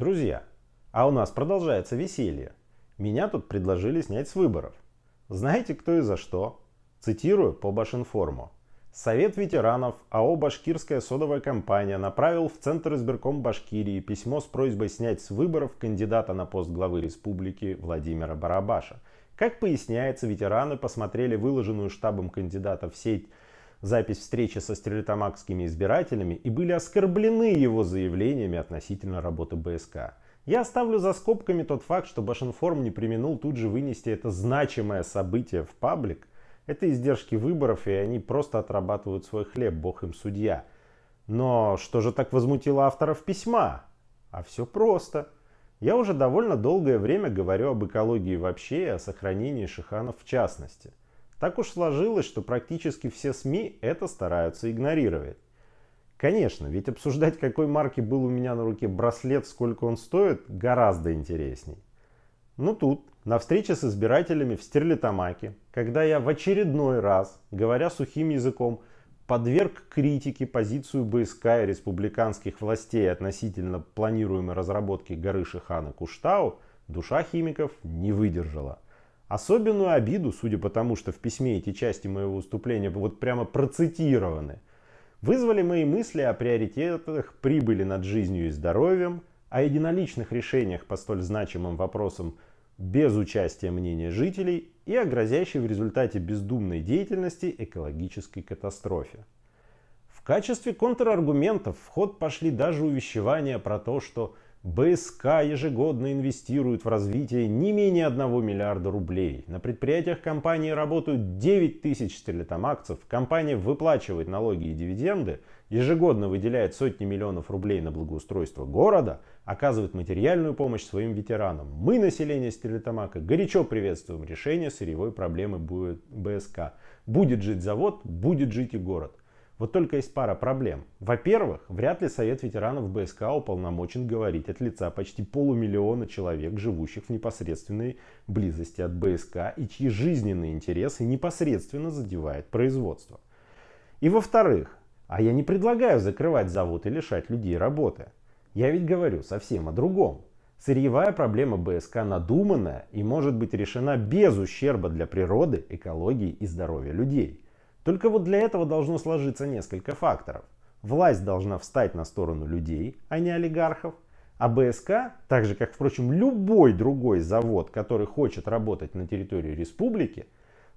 Друзья, а у нас продолжается веселье. Меня тут предложили снять с выборов. Знаете, кто и за что? Цитирую по Башинформу. Совет ветеранов АО «Башкирская содовая компания» направил в Центр избирком Башкирии письмо с просьбой снять с выборов кандидата на пост главы республики Владимира Барабаша. Как поясняется, ветераны посмотрели выложенную штабом кандидата в сеть запись встречи со стрелитамакскими избирателями и были оскорблены его заявлениями относительно работы БСК. Я оставлю за скобками тот факт, что Башинформ не применил тут же вынести это значимое событие в паблик. Это издержки выборов, и они просто отрабатывают свой хлеб, бог им судья. Но что же так возмутило авторов письма? А все просто. Я уже довольно долгое время говорю об экологии вообще и о сохранении шиханов в частности. Так уж сложилось, что практически все СМИ это стараются игнорировать. Конечно, ведь обсуждать, какой марки был у меня на руке браслет, сколько он стоит, гораздо интересней. Но ну тут, на встрече с избирателями в Стерлитамаке, когда я в очередной раз, говоря сухим языком, подверг критике позицию БСК и республиканских властей относительно планируемой разработки горы Шихана Куштау, душа химиков не выдержала – Особенную обиду, судя по тому, что в письме эти части моего выступления вот прямо процитированы, вызвали мои мысли о приоритетах прибыли над жизнью и здоровьем, о единоличных решениях по столь значимым вопросам без участия мнения жителей и о грозящей в результате бездумной деятельности экологической катастрофе. В качестве контраргументов в ход пошли даже увещевания про то, что БСК ежегодно инвестирует в развитие не менее 1 миллиарда рублей. На предприятиях компании работают 9 тысяч телетомакцев, компания выплачивает налоги и дивиденды, ежегодно выделяет сотни миллионов рублей на благоустройство города, оказывает материальную помощь своим ветеранам. Мы, население Стерлитамака, горячо приветствуем решение сырьевой проблемы БСК. Будет жить завод, будет жить и город. Вот только есть пара проблем. Во-первых, вряд ли Совет ветеранов БСК уполномочен говорить от лица почти полумиллиона человек, живущих в непосредственной близости от БСК и чьи жизненные интересы непосредственно задевает производство. И во-вторых, а я не предлагаю закрывать завод и лишать людей работы. Я ведь говорю совсем о другом. Сырьевая проблема БСК надуманная и может быть решена без ущерба для природы, экологии и здоровья людей – только вот для этого должно сложиться несколько факторов. Власть должна встать на сторону людей, а не олигархов. А БСК, так же как, впрочем, любой другой завод, который хочет работать на территории республики,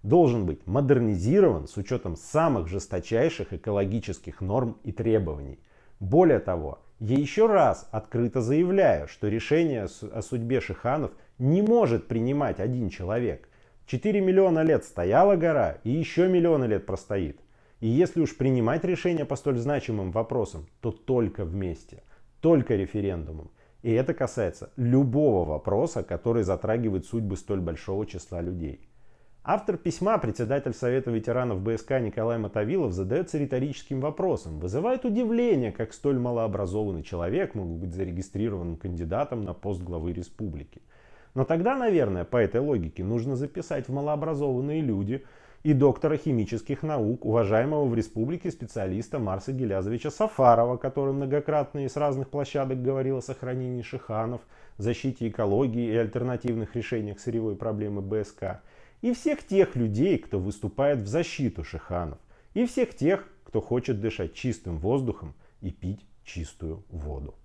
должен быть модернизирован с учетом самых жесточайших экологических норм и требований. Более того, я еще раз открыто заявляю, что решение о судьбе шиханов не может принимать один человек. 4 миллиона лет стояла гора и еще миллионы лет простоит. И если уж принимать решения по столь значимым вопросам, то только вместе, только референдумом. И это касается любого вопроса, который затрагивает судьбы столь большого числа людей. Автор письма, председатель Совета ветеранов БСК Николай Мотовилов, задается риторическим вопросом. Вызывает удивление, как столь малообразованный человек мог быть зарегистрированным кандидатом на пост главы республики – но тогда, наверное, по этой логике нужно записать в малообразованные люди и доктора химических наук, уважаемого в республике специалиста Марса Гелязовича Сафарова, который многократно и с разных площадок говорил о сохранении шиханов, защите экологии и альтернативных решениях сырьевой проблемы БСК, и всех тех людей, кто выступает в защиту шиханов, и всех тех, кто хочет дышать чистым воздухом и пить чистую воду.